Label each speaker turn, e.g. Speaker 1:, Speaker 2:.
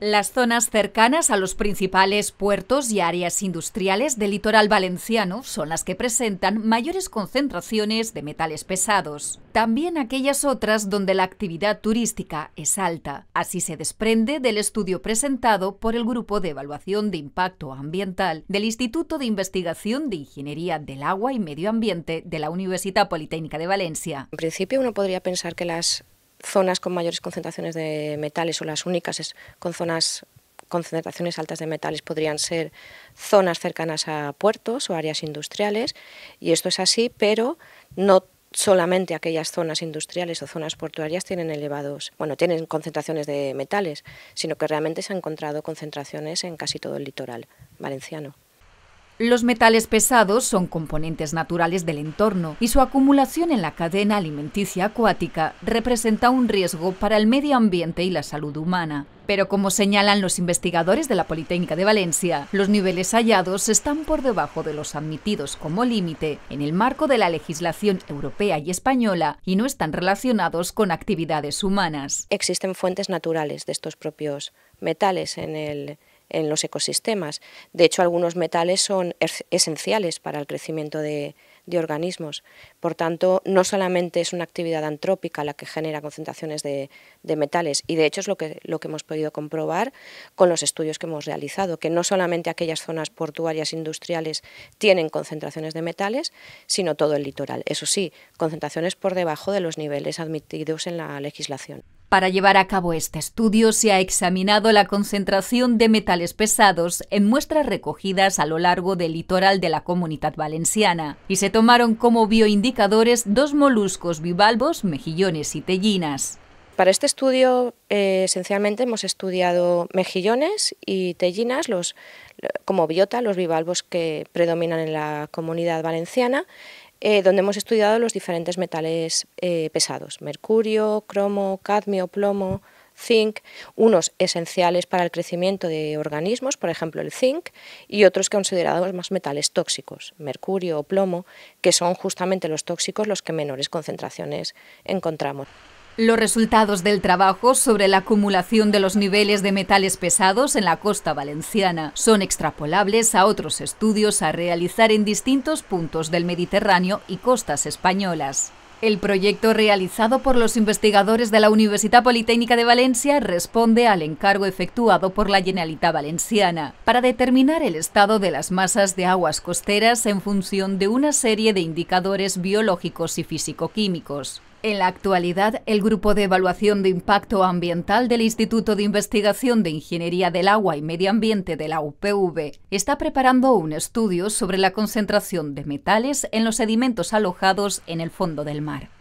Speaker 1: Las zonas cercanas a los principales puertos y áreas industriales del litoral valenciano son las que presentan mayores concentraciones de metales pesados, también aquellas otras donde la actividad turística es alta. Así se desprende del estudio presentado por el Grupo de Evaluación de Impacto Ambiental del Instituto de Investigación de Ingeniería del Agua y Medio Ambiente de la Universidad
Speaker 2: Politécnica de Valencia. En principio uno podría pensar que las zonas con mayores concentraciones de metales o las únicas es, con zonas concentraciones altas de metales podrían ser zonas cercanas a puertos o áreas industriales y esto es así, pero no solamente aquellas zonas industriales o zonas portuarias tienen elevados, bueno, tienen concentraciones de metales, sino que realmente se han encontrado concentraciones en casi todo el litoral valenciano.
Speaker 1: Los metales pesados son componentes naturales del entorno y su acumulación en la cadena alimenticia acuática representa un riesgo para el medio ambiente y la salud humana. Pero como señalan los investigadores de la Politécnica de Valencia, los niveles hallados están por debajo de los admitidos como límite en el marco de la legislación
Speaker 2: europea y española y no están relacionados con actividades humanas. Existen fuentes naturales de estos propios metales en el, en los ecosistemas. De hecho, algunos metales son er, esenciales para el crecimiento de, organismos. Por tanto, no solamente es una actividad antrópica la que genera concentraciones de, de, metales, y de hecho es lo que, lo que hemos podido comprobar con los estudios que hemos realizado, que no solamente aquellas zonas portuarias industriales tienen concentraciones de metales, sino todo el litoral. Eso sí, concentraciones por debajo de los niveles admitidos en la legislación.
Speaker 1: Para llevar a cabo este estudio se ha examinado la concentración de metales pesados en muestras recogidas a lo largo del litoral de la Comunidad Valenciana y se tomaron como bioindicadores
Speaker 2: dos moluscos bivalvos, mejillones y tellinas. Para este estudio eh, esencialmente hemos estudiado mejillones y tellinas los, como biota, los bivalvos que predominan en la comunidad valenciana eh, donde hemos estudiado los diferentes metales eh, pesados, mercurio, cromo, cadmio, plomo, zinc, unos esenciales para el crecimiento de organismos, por ejemplo el zinc, y otros que considerados más metales tóxicos, mercurio o plomo, que son justamente los tóxicos los que menores concentraciones encontramos.
Speaker 1: Los resultados del trabajo sobre la acumulación de los niveles de metales pesados en la costa valenciana son extrapolables a otros estudios a realizar en distintos puntos del Mediterráneo y costas españolas. El proyecto realizado por los investigadores de la Universidad Politécnica de Valencia responde al encargo efectuado por la Generalitat Valenciana para determinar el estado de las masas de aguas costeras en función de una serie de indicadores biológicos y físico en la actualidad, el Grupo de Evaluación de Impacto Ambiental del Instituto de Investigación de Ingeniería del Agua y Medio Ambiente de la UPV está preparando un estudio sobre la concentración de metales en los sedimentos alojados en el fondo del mar.